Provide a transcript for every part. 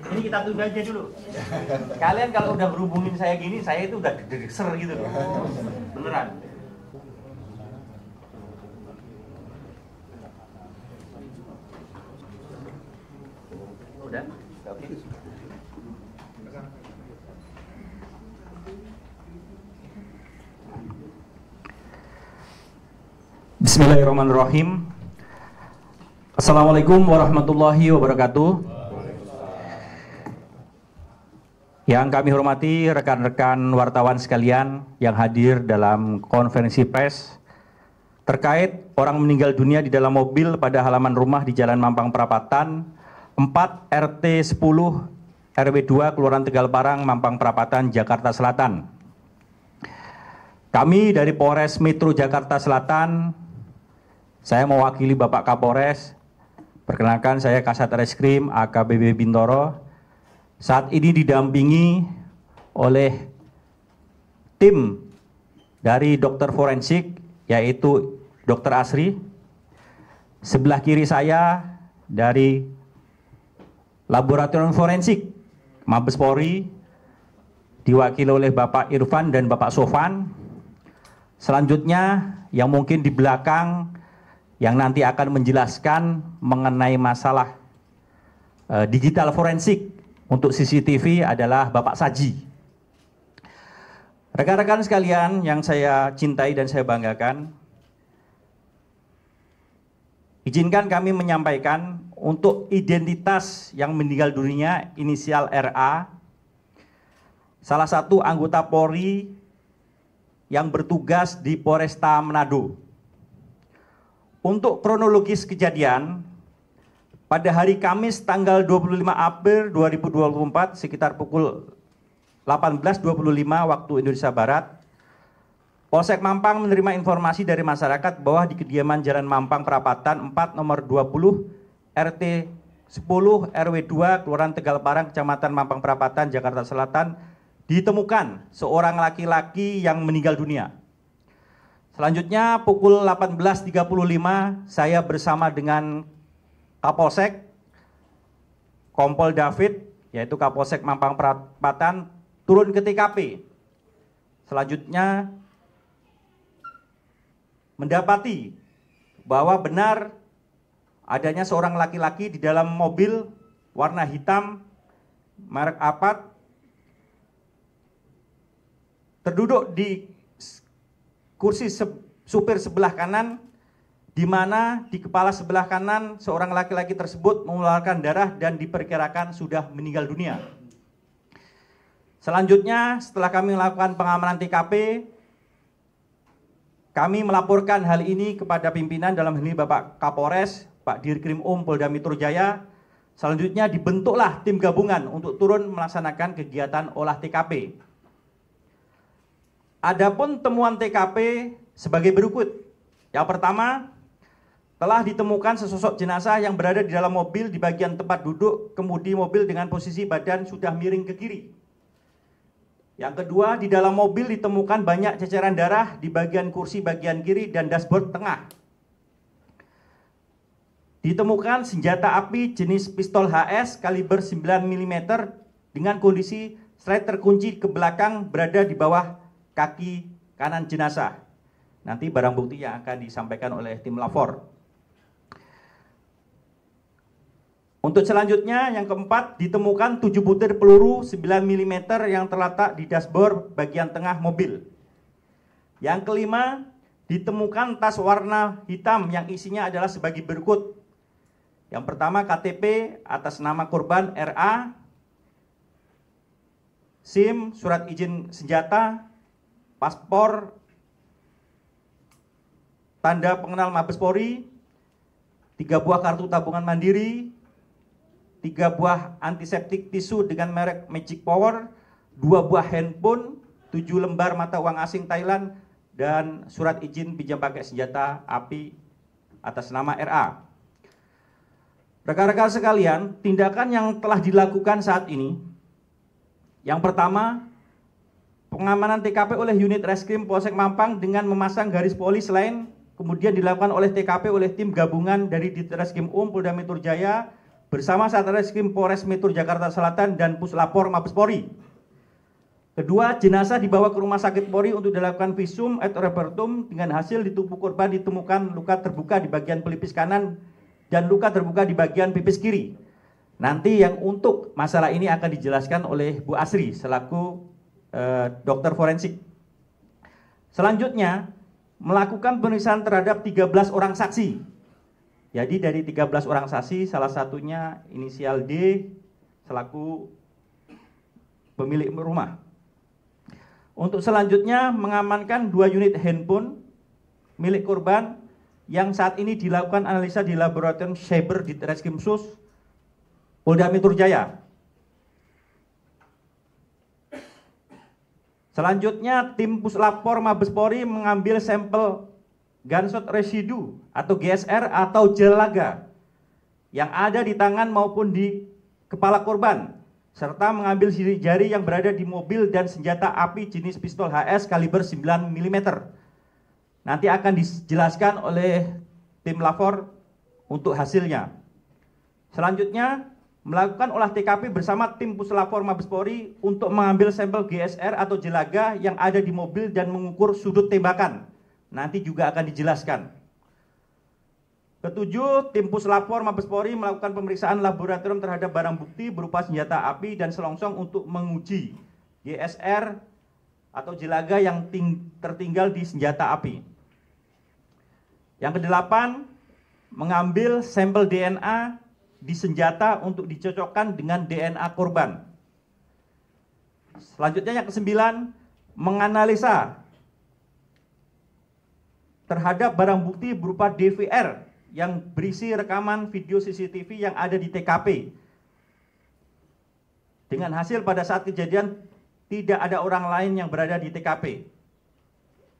Ini kita tunda aja dulu. Kalian kalau udah berhubungin saya gini, saya itu udah ser gitu loh. Beneran. Udah? Bismillahirrahmanirrahim. Assalamualaikum warahmatullahi wabarakatuh. Yang kami hormati rekan-rekan wartawan sekalian yang hadir dalam konferensi pers terkait orang meninggal dunia di dalam mobil pada halaman rumah di Jalan Mampang Perapatan 4 RT 10 RW 2 Kelurahan Tegal Parang Mampang Perapatan Jakarta Selatan. Kami dari Polres Metro Jakarta Selatan saya mewakili Bapak Kapolres perkenalkan saya Kasat Reskrim AKBB Bintoro saat ini didampingi oleh tim dari dokter forensik yaitu dokter Asri. Sebelah kiri saya dari laboratorium forensik Mabes Polri diwakili oleh Bapak Irfan dan Bapak Sofan. Selanjutnya yang mungkin di belakang yang nanti akan menjelaskan mengenai masalah eh, digital forensik untuk CCTV adalah Bapak Saji. Rekan-rekan sekalian yang saya cintai dan saya banggakan, izinkan kami menyampaikan untuk identitas yang meninggal dunia inisial RA, salah satu anggota Polri yang bertugas di Poresta Manado. Untuk kronologis kejadian, pada hari Kamis tanggal 25 April 2024 sekitar pukul 18.25 waktu Indonesia Barat, Polsek Mampang menerima informasi dari masyarakat bahwa di kediaman Jalan Mampang Perapatan 4 nomor 20 RT 10 RW 2 Kelurahan Tegal Parang Kecamatan Mampang Perapatan Jakarta Selatan ditemukan seorang laki-laki yang meninggal dunia. Selanjutnya pukul 18.35 saya bersama dengan Kapolsek, Kompol David, yaitu Kapolsek Mampang Perapatan, turun ke TKP. Selanjutnya mendapati bahwa benar adanya seorang laki-laki di dalam mobil warna hitam merek Apat terduduk di kursi se supir sebelah kanan di mana di kepala sebelah kanan seorang laki-laki tersebut mengeluarkan darah dan diperkirakan sudah meninggal dunia. Selanjutnya, setelah kami melakukan pengamanan TKP, kami melaporkan hal ini kepada pimpinan dalam hal ini Bapak Kapolres, Pak Dirkrim Um Polda Metro Jaya. Selanjutnya dibentuklah tim gabungan untuk turun melaksanakan kegiatan olah TKP. Adapun temuan TKP sebagai berikut. Yang pertama, telah ditemukan sesosok jenazah yang berada di dalam mobil di bagian tempat duduk kemudi mobil dengan posisi badan sudah miring ke kiri. Yang kedua, di dalam mobil ditemukan banyak ceceran darah di bagian kursi bagian kiri dan dashboard tengah. Ditemukan senjata api jenis pistol HS kaliber 9 mm dengan kondisi slide terkunci ke belakang berada di bawah kaki kanan jenazah. Nanti barang bukti yang akan disampaikan oleh tim lapor. Untuk selanjutnya yang keempat ditemukan 7 butir peluru 9 mm yang terletak di dashboard bagian tengah mobil. Yang kelima ditemukan tas warna hitam yang isinya adalah sebagai berikut. Yang pertama KTP atas nama korban RA, SIM, surat izin senjata, paspor, tanda pengenal Mabes Polri, tiga buah kartu tabungan mandiri, tiga buah antiseptik tisu dengan merek Magic Power, dua buah handphone, tujuh lembar mata uang asing Thailand, dan surat izin pinjam pakai senjata api atas nama RA. Rekan-rekan sekalian, tindakan yang telah dilakukan saat ini, yang pertama, pengamanan TKP oleh unit reskrim Polsek Mampang dengan memasang garis polis lain, kemudian dilakukan oleh TKP oleh tim gabungan dari Ditreskrim UM Polda Metro Jaya, bersama Satreskrim Polres Metro Jakarta Selatan dan Puslapor Mabes Polri. Kedua, jenazah dibawa ke rumah sakit Polri untuk dilakukan visum et repertum dengan hasil di tubuh korban ditemukan luka terbuka di bagian pelipis kanan dan luka terbuka di bagian pipis kiri. Nanti yang untuk masalah ini akan dijelaskan oleh Bu Asri selaku eh, dokter forensik. Selanjutnya, melakukan pemeriksaan terhadap 13 orang saksi jadi dari 13 orang saksi salah satunya inisial D selaku pemilik rumah. Untuk selanjutnya mengamankan dua unit handphone milik korban yang saat ini dilakukan analisa di laboratorium cyber di Reskrim Sus Polda Metro Jaya. Selanjutnya tim puslapor Mabespori mengambil sampel Gansot residu atau GSR atau jelaga yang ada di tangan maupun di kepala korban serta mengambil sidik jari yang berada di mobil dan senjata api jenis pistol HS kaliber 9 mm. Nanti akan dijelaskan oleh tim lapor untuk hasilnya. Selanjutnya, melakukan olah TKP bersama tim puslapor Mabes Polri untuk mengambil sampel GSR atau jelaga yang ada di mobil dan mengukur sudut tembakan Nanti juga akan dijelaskan. Ketujuh, tim puslapor Mabes Polri melakukan pemeriksaan laboratorium terhadap barang bukti berupa senjata api dan selongsong untuk menguji GSR atau jelaga yang tertinggal di senjata api. Yang kedelapan, mengambil sampel DNA di senjata untuk dicocokkan dengan DNA korban. Selanjutnya yang kesembilan, menganalisa terhadap barang bukti berupa DVR yang berisi rekaman video CCTV yang ada di TKP. Dengan hasil pada saat kejadian tidak ada orang lain yang berada di TKP.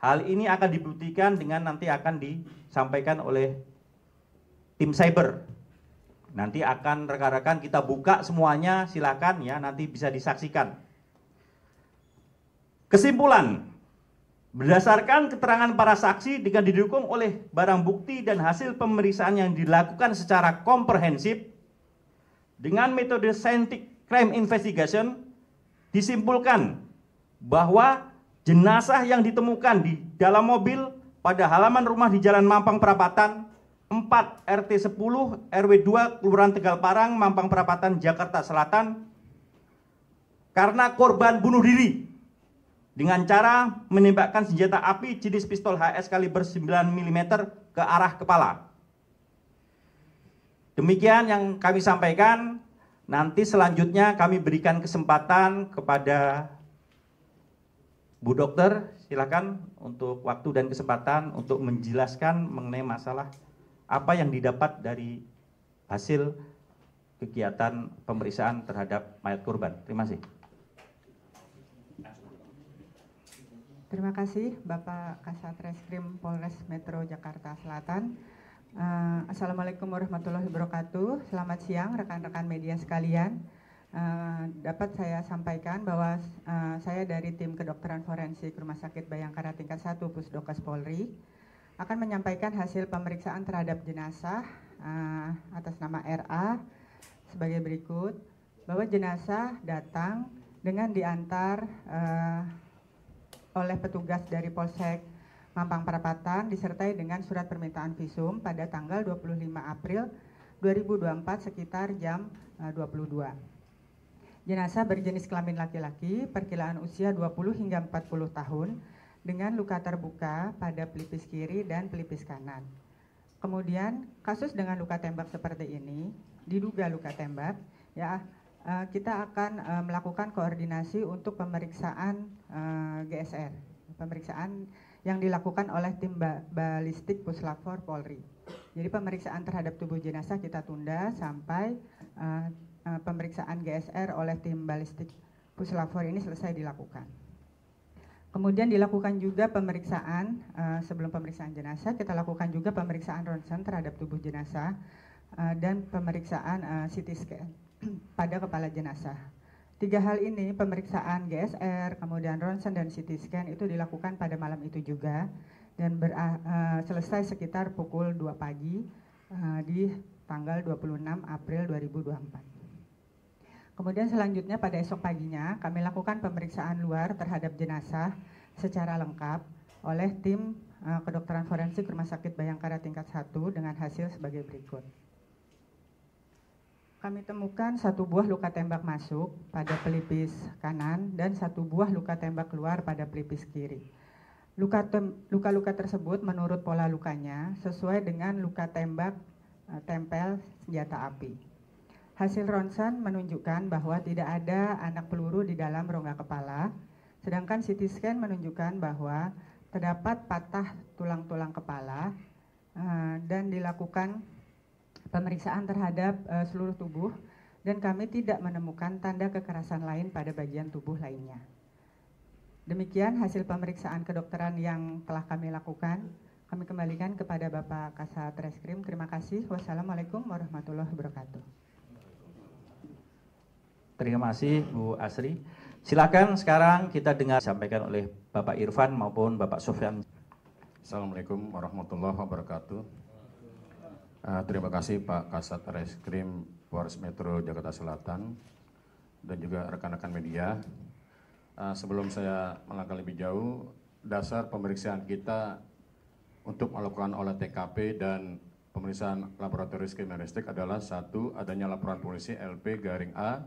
Hal ini akan dibuktikan dengan nanti akan disampaikan oleh tim cyber. Nanti akan rekan-rekan kita buka semuanya silakan ya nanti bisa disaksikan. Kesimpulan, Berdasarkan keterangan para saksi dengan didukung oleh barang bukti dan hasil pemeriksaan yang dilakukan secara komprehensif dengan metode scientific crime investigation disimpulkan bahwa jenazah yang ditemukan di dalam mobil pada halaman rumah di Jalan Mampang Perapatan 4 RT 10 RW 2 Kelurahan Tegal Parang Mampang Perapatan Jakarta Selatan karena korban bunuh diri dengan cara menembakkan senjata api jenis pistol HS kaliber 9 mm ke arah kepala. Demikian yang kami sampaikan. Nanti selanjutnya kami berikan kesempatan kepada Bu Dokter, silakan untuk waktu dan kesempatan untuk menjelaskan mengenai masalah apa yang didapat dari hasil kegiatan pemeriksaan terhadap mayat korban. Terima kasih. Terima kasih Bapak Kasat Reskrim Polres Metro Jakarta Selatan. Uh, Assalamualaikum warahmatullahi wabarakatuh. Selamat siang rekan-rekan media sekalian. Uh, dapat saya sampaikan bahwa uh, saya dari tim kedokteran forensik Rumah Sakit Bayangkara tingkat 1 Pusdokes Polri akan menyampaikan hasil pemeriksaan terhadap jenazah uh, atas nama RA sebagai berikut bahwa jenazah datang dengan diantar uh, oleh petugas dari Polsek Mampang Perapatan disertai dengan surat permintaan visum pada tanggal 25 April 2024 sekitar jam 22. Eh, Jenazah berjenis kelamin laki-laki, perkiraan usia 20 hingga 40 tahun, dengan luka terbuka pada pelipis kiri dan pelipis kanan. Kemudian, kasus dengan luka tembak seperti ini diduga luka tembak ya Eh, kita akan uh, melakukan koordinasi untuk pemeriksaan uh, eh, GSR, pemeriksaan yang dilakukan oleh tim ba balistik Puslapor Polri. Jadi pemeriksaan terhadap tubuh jenazah kita tunda sampai uh, uh, pemeriksaan GSR oleh tim balistik Puslapor ini selesai dilakukan. Kemudian dilakukan juga pemeriksaan uh, sebelum pemeriksaan jenazah kita lakukan juga pemeriksaan ronsen terhadap tubuh jenazah uh, dan pemeriksaan uh, CT scan pada kepala jenazah. Tiga hal ini, pemeriksaan GSR, kemudian ronsen dan CT scan itu dilakukan pada malam itu juga dan ber, uh, eh, selesai sekitar pukul 2 pagi uh, di tanggal 26 April 2024. Kemudian selanjutnya pada esok paginya kami lakukan pemeriksaan luar terhadap jenazah secara lengkap oleh tim uh, kedokteran forensik Rumah Sakit Bayangkara tingkat 1 dengan hasil sebagai berikut. Kami temukan satu buah luka tembak masuk pada pelipis kanan dan satu buah luka tembak keluar pada pelipis kiri. Luka-luka tersebut menurut pola lukanya sesuai dengan luka tembak eh, tempel senjata api. Hasil ronsen menunjukkan bahwa tidak ada anak peluru di dalam rongga kepala, sedangkan CT scan menunjukkan bahwa terdapat patah tulang-tulang kepala eh, dan dilakukan pemeriksaan terhadap uh, seluruh tubuh dan kami tidak menemukan tanda kekerasan lain pada bagian tubuh lainnya. Demikian hasil pemeriksaan kedokteran yang telah kami lakukan. Kami kembalikan kepada Bapak Kasat Reskrim. Terima kasih. Wassalamualaikum warahmatullahi wabarakatuh. Terima kasih Bu Asri. Silakan sekarang kita dengar disampaikan oleh Bapak Irfan maupun Bapak Sofyan. Assalamualaikum warahmatullahi wabarakatuh. Eh, terima kasih Pak Kasat Reskrim Polres Metro Jakarta Selatan dan juga rekan-rekan media. Uh, sebelum saya melangkah lebih jauh, dasar pemeriksaan kita untuk melakukan olah TKP dan pemeriksaan laboratoris kriminalistik adalah satu adanya laporan polisi LP garing A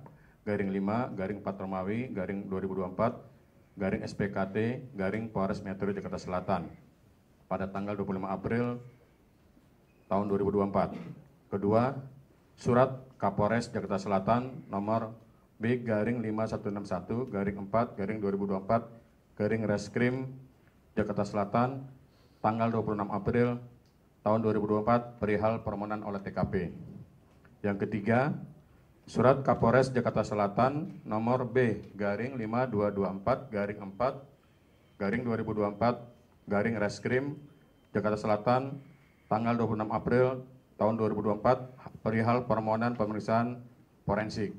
garing 5 garing 4 Romawi garing 2024 garing SPKT garing Polres Metro Jakarta Selatan pada tanggal 25 April tahun 2024. Kedua, surat Kapolres Jakarta Selatan nomor B garing 5161 garing 4 garing 2024 garing Reskrim Jakarta Selatan tanggal 26 April tahun 2024 perihal permohonan oleh TKP. Yang ketiga, surat Kapolres Jakarta Selatan nomor B garing 5224 garing 4 garing 2024 garing Reskrim Jakarta Selatan tanggal 26 April tahun 2024 perihal permohonan pemeriksaan forensik.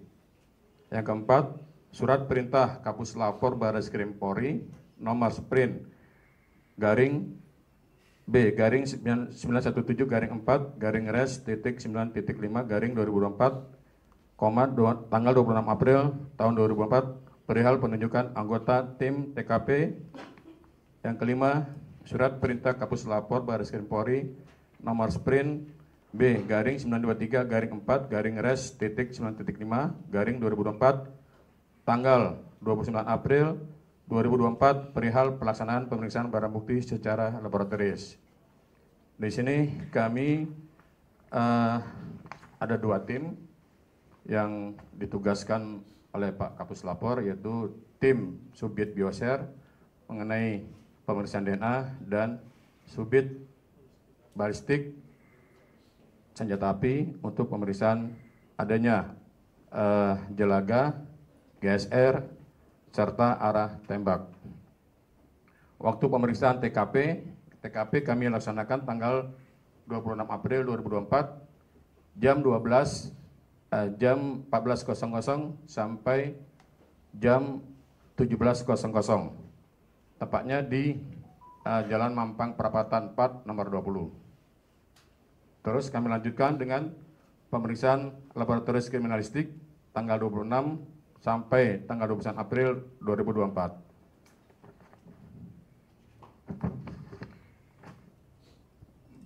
Yang keempat, surat perintah Kapus Lapor Baris Krim Polri nomor sprint garing B garing 917 garing 4 garing res titik 9 titik 5 garing 2024 koma tanggal 26 April tahun 2024 perihal penunjukan anggota tim TKP yang kelima surat perintah Kapus Lapor Baris Krim Polri nomor sprint B garing 923 garing 4 garing res titik 9.5 garing 2024 tanggal 29 April 2024 perihal pelaksanaan pemeriksaan barang bukti secara laboratoris. Di sini kami uh, ada dua tim yang ditugaskan oleh Pak Kapus Lapor yaitu tim Subdit Bioser mengenai pemeriksaan DNA dan Subdit balistik senjata api untuk pemeriksaan adanya uh, jelaga, GSR, serta arah tembak. Waktu pemeriksaan TKP, TKP kami laksanakan tanggal 26 April 2024 jam 12 uh, eh, jam 14.00 sampai jam 17.00. Tepatnya di uh, Jalan Mampang Perapatan 4 nomor 20. Terus kami lanjutkan dengan pemeriksaan laboratorium kriminalistik tanggal 26 sampai tanggal 29 April 2024.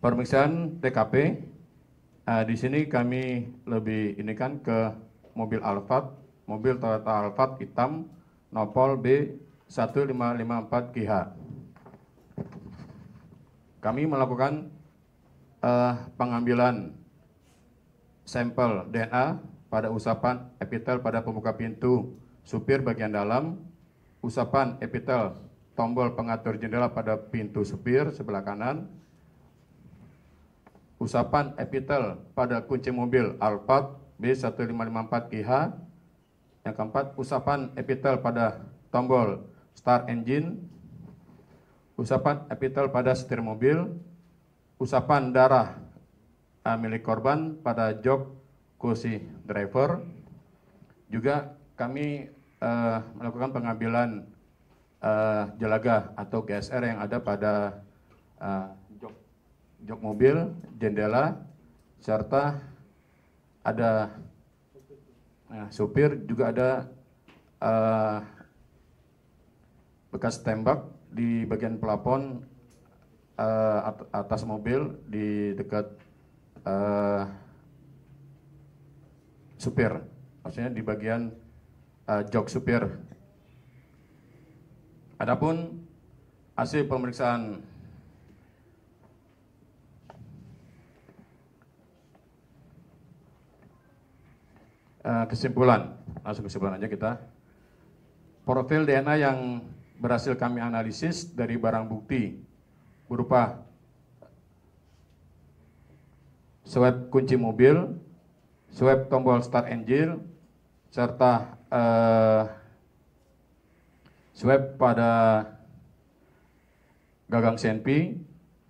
Pemeriksaan TKP uh, eh, di sini kami lebih ini kan ke mobil Alphard, mobil Toyota Alphard hitam Nopol B 1554 GH. Kami melakukan uh, pengambilan sampel DNA pada usapan epitel pada pembuka pintu supir bagian dalam, usapan epitel tombol pengatur jendela pada pintu supir sebelah kanan, usapan epitel pada kunci mobil Alphard B1554GH, yang keempat usapan epitel pada tombol start engine, usapan epitel pada setir mobil, usapan darah uh, milik korban pada jok kursi driver. Juga kami uh, melakukan pengambilan uh, jelaga atau GSR yang ada pada uh, eh, jok jok mobil, jendela, serta ada uh, supir juga ada uh, bekas tembak di bagian pelapon uh, atas mobil di dekat uh, supir, maksudnya di bagian uh, jok supir. Adapun hasil pemeriksaan uh, kesimpulan, langsung kesimpulan aja kita. Profil DNA yang berhasil kami analisis dari barang bukti berupa swab kunci mobil, swab tombol start engine, serta uh, swab pada gagang senpi,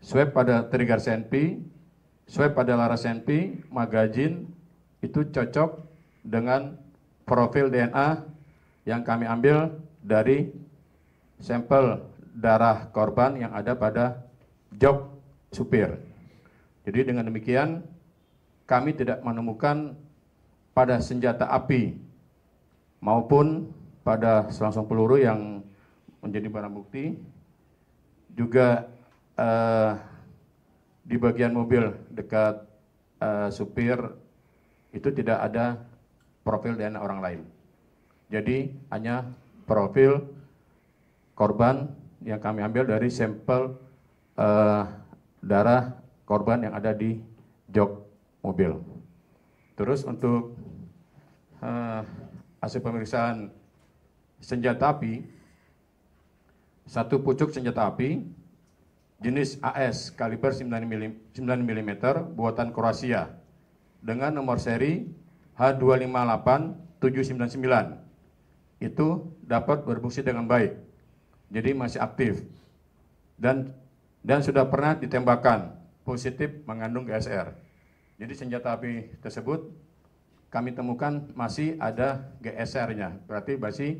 swab pada trigger senpi, swab pada laras senpi, magazine itu cocok dengan profil DNA yang kami ambil dari sampel darah korban yang ada pada job supir. Jadi dengan demikian kami tidak menemukan pada senjata api maupun pada selongsong peluru yang menjadi barang bukti juga eh, di bagian mobil dekat eh, supir itu tidak ada profil DNA orang lain. Jadi hanya profil korban yang kami ambil dari sampel Eh, darah korban yang ada di jok mobil. Terus untuk uh, hasil pemeriksaan senjata api, satu pucuk senjata api jenis AS kaliber 9 mm buatan Kroasia dengan nomor seri H258799 itu dapat berfungsi dengan baik. Jadi masih aktif dan dan sudah pernah ditembakkan positif mengandung GSR. Jadi senjata api tersebut kami temukan masih ada GSR-nya, berarti masih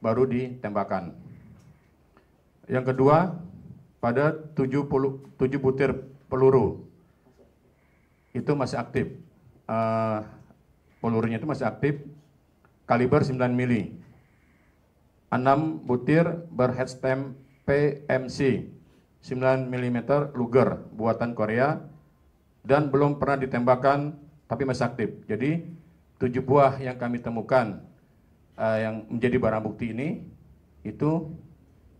baru ditembakkan. Yang kedua, pada 70, 7 butir peluru itu masih aktif. Uh, pelurunya itu masih aktif, kaliber 9 mili. 6 butir stamp PMC 9 mm Luger buatan Korea dan belum pernah ditembakkan tapi masih aktif. Jadi tujuh buah yang kami temukan uh, yang menjadi barang bukti ini itu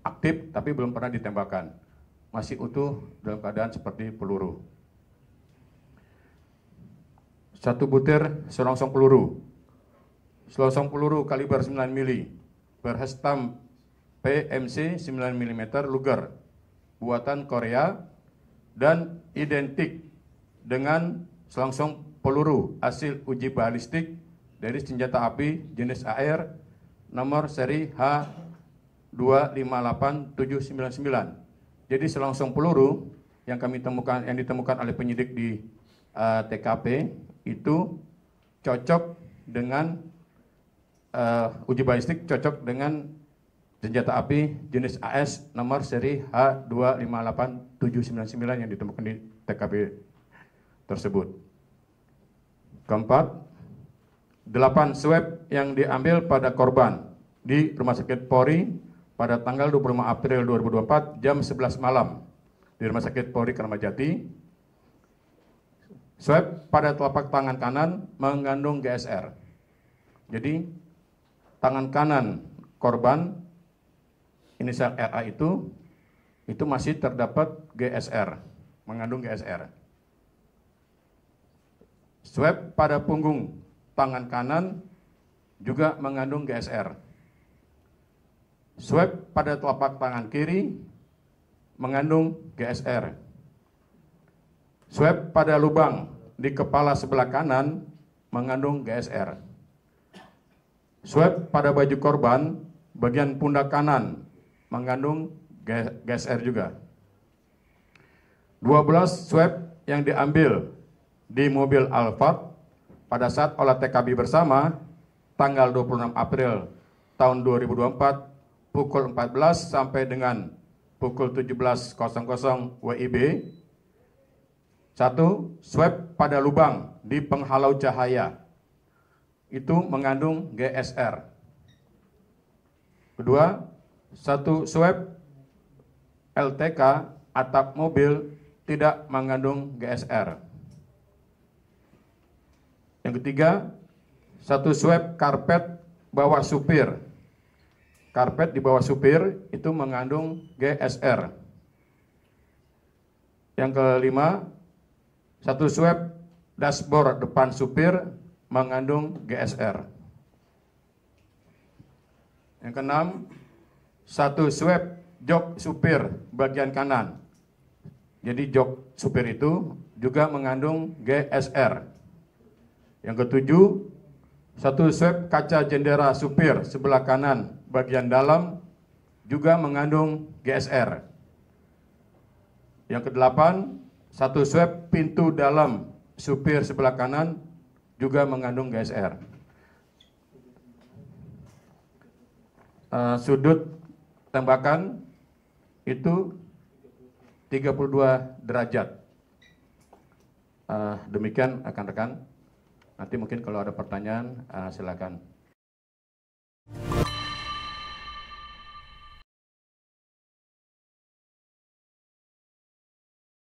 aktif tapi belum pernah ditembakkan. Masih utuh dalam keadaan seperti peluru. Satu butir selongsong peluru. Selongsong peluru kaliber 9 mm berhestam PMC 9 mm Luger buatan Korea dan identik dengan selongsong peluru hasil uji balistik dari senjata api jenis AR nomor seri H258799. Jadi selongsong peluru yang kami temukan yang ditemukan oleh penyidik di uh, eh, TKP itu cocok dengan uh, uji balistik cocok dengan senjata api jenis AS nomor seri H258799 yang ditemukan di TKP tersebut. Keempat, delapan swab yang diambil pada korban di Rumah Sakit Polri pada tanggal 25 April 2024 jam 11 malam di Rumah Sakit Polri Kermajati Swab pada telapak tangan kanan mengandung GSR. Jadi tangan kanan korban inisial RA itu itu masih terdapat GSR, mengandung GSR. Swab pada punggung tangan kanan juga mengandung GSR. Swab pada telapak tangan kiri mengandung GSR. Swab pada lubang di kepala sebelah kanan mengandung GSR. Swab pada baju korban bagian pundak kanan mengandung gas, gas air juga. 12 swab yang diambil di mobil Alphard pada saat olah TKB bersama tanggal 26 April tahun 2024 pukul 14 sampai dengan pukul 17.00 WIB. Satu Swab pada lubang di penghalau cahaya. Itu mengandung GSR. Kedua, satu swab LTK atap mobil tidak mengandung GSR. Yang ketiga, satu swab karpet bawah supir. Karpet di bawah supir itu mengandung GSR. Yang kelima, satu swab dashboard depan supir mengandung GSR. Yang keenam, satu swab jok supir bagian kanan. Jadi jok supir itu juga mengandung GSR. Yang ketujuh, satu swab kaca jendela supir sebelah kanan bagian dalam juga mengandung GSR. Yang kedelapan, satu swab pintu dalam supir sebelah kanan juga mengandung GSR. Uh, eh, sudut tembakan itu 32 derajat. Uh, demikian rekan rekan. Nanti mungkin kalau ada pertanyaan uh, silakan.